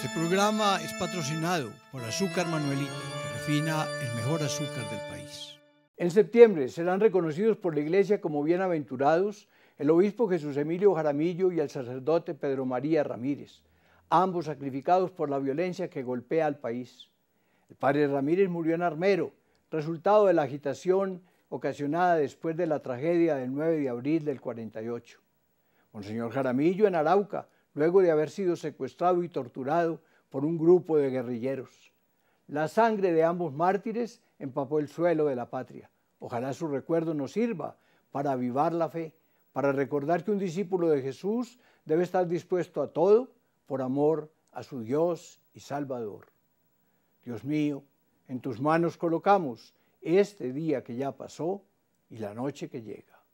Este programa es patrocinado por Azúcar Manuelita, que refina el mejor azúcar del país. En septiembre serán reconocidos por la Iglesia como bienaventurados el obispo Jesús Emilio Jaramillo y el sacerdote Pedro María Ramírez, ambos sacrificados por la violencia que golpea al país. El padre Ramírez murió en Armero, resultado de la agitación ocasionada después de la tragedia del 9 de abril del 48. Monseñor Jaramillo en Arauca luego de haber sido secuestrado y torturado por un grupo de guerrilleros. La sangre de ambos mártires empapó el suelo de la patria. Ojalá su recuerdo nos sirva para avivar la fe, para recordar que un discípulo de Jesús debe estar dispuesto a todo por amor a su Dios y Salvador. Dios mío, en tus manos colocamos este día que ya pasó y la noche que llega.